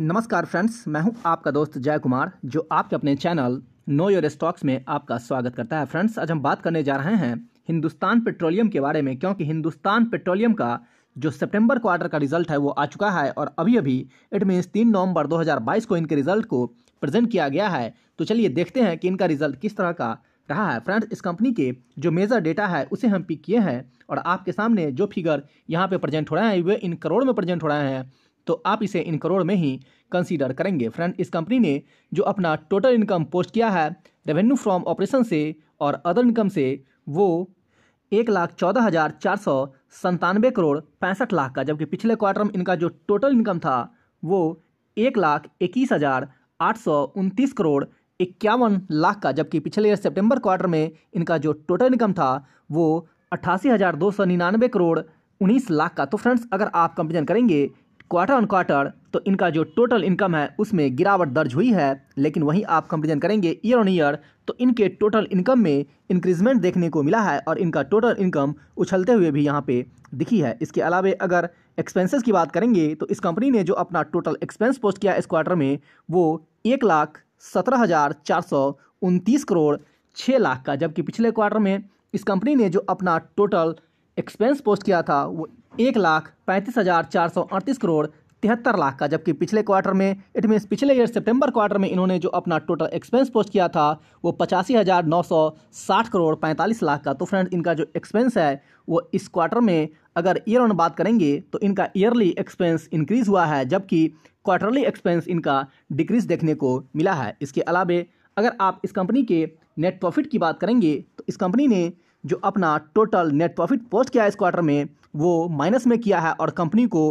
नमस्कार फ्रेंड्स मैं हूं आपका दोस्त जय कुमार जो आपके अपने चैनल नो योर स्टॉक्स में आपका स्वागत करता है फ्रेंड्स आज हम बात करने जा रहे हैं हिंदुस्तान पेट्रोलियम के बारे में क्योंकि हिंदुस्तान पेट्रोलियम का जो सितंबर क्वार्टर का रिजल्ट है वो आ चुका है और अभी अभी इट मीन्स तीन नवंबर 2022 को इनके रिजल्ट को प्रेजेंट किया गया है तो चलिए देखते हैं कि इनका रिजल्ट किस तरह का रहा है फ्रेंड्स इस कंपनी के जो मेजर डेटा है उसे हम पिक किए हैं और आपके सामने जो फिगर यहाँ पे प्रेजेंट हो रहे हैं वे इन करोड़ में प्रेजेंट हो रहे हैं तो आप इसे इन करोड़ में ही कंसीडर करेंगे फ्रेंड इस कंपनी ने जो अपना टोटल इनकम पोस्ट किया है रेवेन्यू फ्रॉम ऑपरेशन से और अदर इनकम से वो एक लाख चौदह हज़ार चार सौ संतानवे करोड़ पैंसठ लाख का जबकि पिछले क्वार्टर में इनका जो टोटल इनकम था वो एक लाख इक्कीस हज़ार आठ सौ उनतीस करोड़ इक्यावन लाख का जबकि पिछले ईयर सितंबर क्वार्टर में इनका जो टोटल इनकम था वो अट्ठासी हज़ार दो सौ निन्यानवे करोड़ उन्नीस लाख का तो फ्रेंड्स अगर आप कंपेरिजन करेंगे क्वार्टर ऑन क्वार्टर तो इनका जो टोटल इनकम है उसमें गिरावट दर्ज हुई है लेकिन वहीं आप कंपेरिजन करेंगे ईयर ऑन ईयर तो इनके टोटल इनकम में इंक्रीजमेंट देखने को मिला है और इनका टोटल इनकम उछलते हुए भी यहाँ पे दिखी है इसके अलावा अगर एक्सपेंसेस की बात करेंगे तो इस कंपनी ने जो अपना टोटल एक्सपेंस पोस्ट किया इस क्वार्टर में वो एक लाख सत्रह हज़ार चार सौ उनतीस करोड़ छः लाख का जबकि पिछले क्वार्टर में इस कंपनी ने जो अपना टोटल एक्सपेंस पोस्ट किया था वो एक लाख पैंतीस हज़ार चार सौ अड़तीस करोड़ तिहत्तर लाख का जबकि पिछले क्वार्टर में इट मीन्स पिछले ईयर सितंबर क्वार्टर में इन्होंने जो अपना टोटल एक्सपेंस पोस्ट किया था वो पचासी हज़ार नौ सौ साठ करोड़ पैंतालीस लाख का तो फ्रेंड इनका जो एक्सपेंस है वो इस क्वार्टर में अगर ईयर ऑन बात करेंगे तो इनका ईयरली एक्सपेंस इंक्रीज़ हुआ है जबकि क्वार्टरली एक्सपेंस इनका डिक्रीज देखने को मिला है इसके अलावा अगर आप इस कंपनी के नेट प्रॉफिट की बात करेंगे तो इस कंपनी ने जो अपना टोटल नेट प्रॉफिट पोस्ट किया है इस क्वार्टर में वो माइनस में किया है और कंपनी को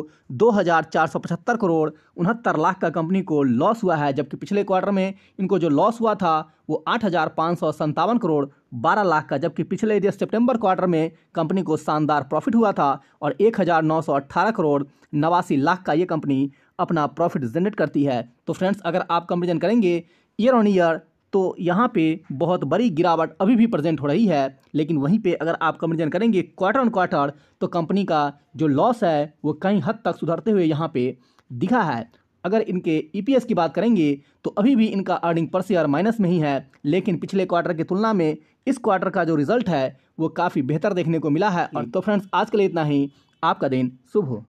2,475 करोड़ उनहत्तर लाख का कंपनी को लॉस हुआ है जबकि पिछले क्वार्टर में इनको जो लॉस हुआ था वो आठ करोड़ 12 लाख का जबकि पिछले सितंबर क्वार्टर में कंपनी को शानदार प्रॉफिट हुआ था और 1,918 करोड़ नवासी लाख का ये कंपनी अपना प्रॉफिट जनरेट करती है तो फ्रेंड्स अगर आप कंपेरिजन करेंगे ईयर ऑन ईयर तो यहाँ पे बहुत बड़ी गिरावट अभी भी प्रेजेंट हो रही है लेकिन वहीं पे अगर आप कंपेरिजन करेंगे क्वार्टर ऑन क्वार्टर तो कंपनी का जो लॉस है वो कहीं हद तक सुधरते हुए यहाँ पे दिखा है अगर इनके ई e की बात करेंगे तो अभी भी इनका अर्निंग पर शेयर माइनस में ही है लेकिन पिछले क्वार्टर की तुलना में इस क्वार्टर का जो रिजल्ट है वो काफ़ी बेहतर देखने को मिला है और तो फ्रेंड्स आज के लिए इतना ही आपका दिन शुभ हो